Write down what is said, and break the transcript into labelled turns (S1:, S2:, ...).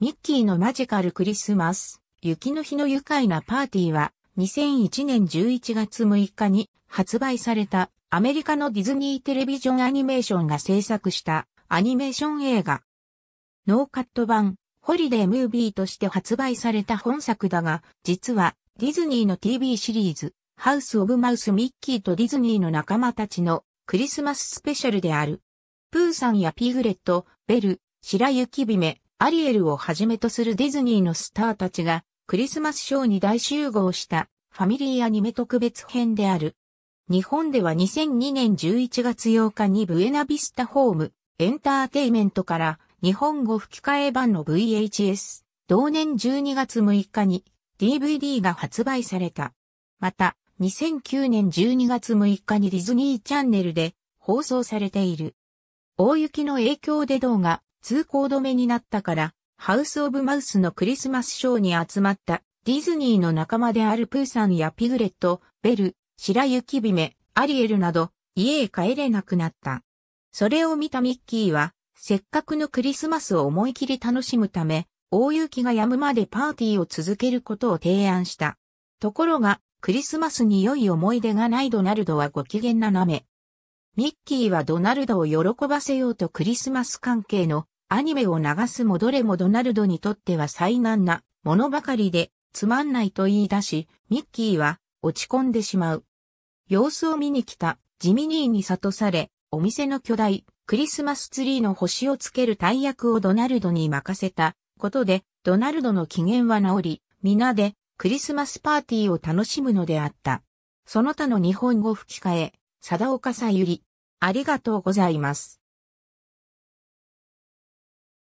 S1: ミッキーのマジカルクリスマス、雪の日の愉快なパーティーは、2001年11月6日に発売されたアメリカのディズニーテレビジョンアニメーションが制作したアニメーション映画。ノーカット版、ホリデームービーとして発売された本作だが、実はディズニーの TV シリーズ、ハウス・オブ・マウス・ミッキーとディズニーの仲間たちのクリスマススペシャルである。プーさんやピーグレット、ベル、白雪姫、アリエルをはじめとするディズニーのスターたちが、クリスマスショーに大集合したファミリーアニメ特別編である。日本では2002年11月8日にブエナビスタホームエンターテイメントから日本語吹き替え版の VHS、同年12月6日に DVD が発売された。また、2009年12月6日にディズニーチャンネルで放送されている。大雪の影響で動画、通行止めになったから、ハウス・オブ・マウスのクリスマスショーに集まったディズニーの仲間であるプーさんやピグレット、ベル、白雪姫、アリエルなど家へ帰れなくなった。それを見たミッキーは、せっかくのクリスマスを思い切り楽しむため、大雪が止むまでパーティーを続けることを提案した。ところが、クリスマスに良い思い出がないドナルドはご機嫌ななめ。ミッキーはドナルドを喜ばせようとクリスマス関係のアニメを流すもどれもドナルドにとっては災難なものばかりで、つまんないと言い出し、ミッキーは落ち込んでしまう。様子を見に来たジミニーに諭され、お店の巨大クリスマスツリーの星をつける大役をドナルドに任せたことで、ドナルドの機嫌は治り、皆でクリスマスパーティーを楽しむのであった。その他の日本語吹き替え、貞岡さゆり。
S2: ありがとうございます。